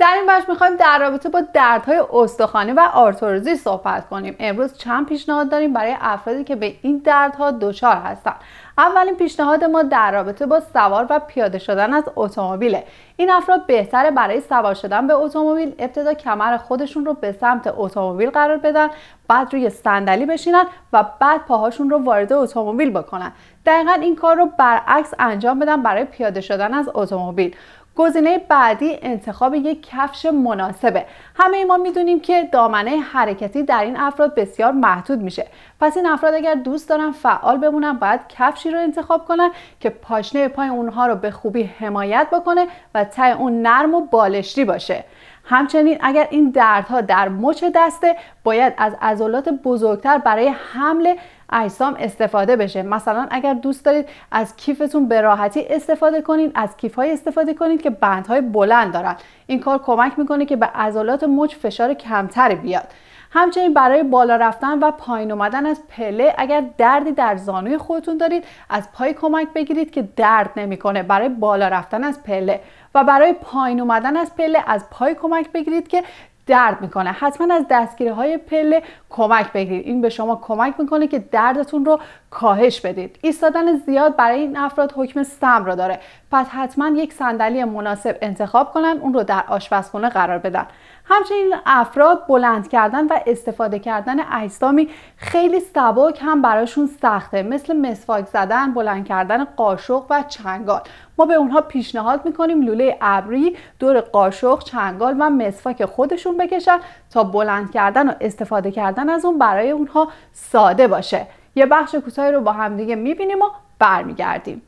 در این بخش میخوایم در رابطه با دردهای استخوانی و آرتروزی صحبت کنیم امروز چند پیشنهاد داریم برای افرادی که به این دردها دچار هستند اولین پیشنهاد ما در رابطه با سوار و پیاده شدن از اتومبیله این افراد بهتره برای سوار شدن به اتومبیل ابتدا کمر خودشون رو به سمت اتومبیل قرار بدن بعد روی صندلی بشینن و بعد پاهاشون رو وارد اتومبیل بکنن دقیقا این کار رو برعکس انجام بدن برای پیاده شدن از اتومبیل گزینه بعدی انتخاب یک کفش مناسبه همه ما میدونیم که دامنه حرکتی در این افراد بسیار محدود میشه پس این افراد اگر دوست دارن فعال بمونن باید کفشی رو انتخاب کنن که پاشنه پای اونها رو به خوبی حمایت بکنه و تای اون نرم و بالشتی باشه همچنین اگر این دردها در مچ دسته باید از عضلات بزرگتر برای حمل اجسام استفاده بشه مثلا اگر دوست دارید از کیفتون به راحتی استفاده کنید از کیف های استفاده کنید که بندهای بلند دارن این کار کمک میکنه که به عضلات مچ فشار کمتری بیاد همچنین برای بالا رفتن و پایین اومدن از پله اگر دردی در زانوی خودتون دارید از پای کمک بگیرید که درد نمیکنه برای بالا رفتن از پله و برای پایین اومدن از پله از پای کمک بگیرید که درد میکنه حتما از دستگیره های پله کمک بگیرید این به شما کمک میکنه که دردتون رو کاهش بدید ایستادن زیاد برای این افراد حکم سم را داره پس حتما یک صندلی مناسب انتخاب کنن اون رو در آشپزخونه قرار بدن همچنین افراد بلند کردن و استفاده کردن اجسامی خیلی سبک هم براشون سخته مثل مسواک زدن بلند کردن قاشق و چنگال ما به اونها پیشنهاد میکنیم لوله ابری دور قاشق چنگال و مسواک خودشون بکشن تا بلند کردن و استفاده کردن از اون برای اونها ساده باشه یه بخش کوتاهی رو با همدیگه میبینیم و برمیگردیم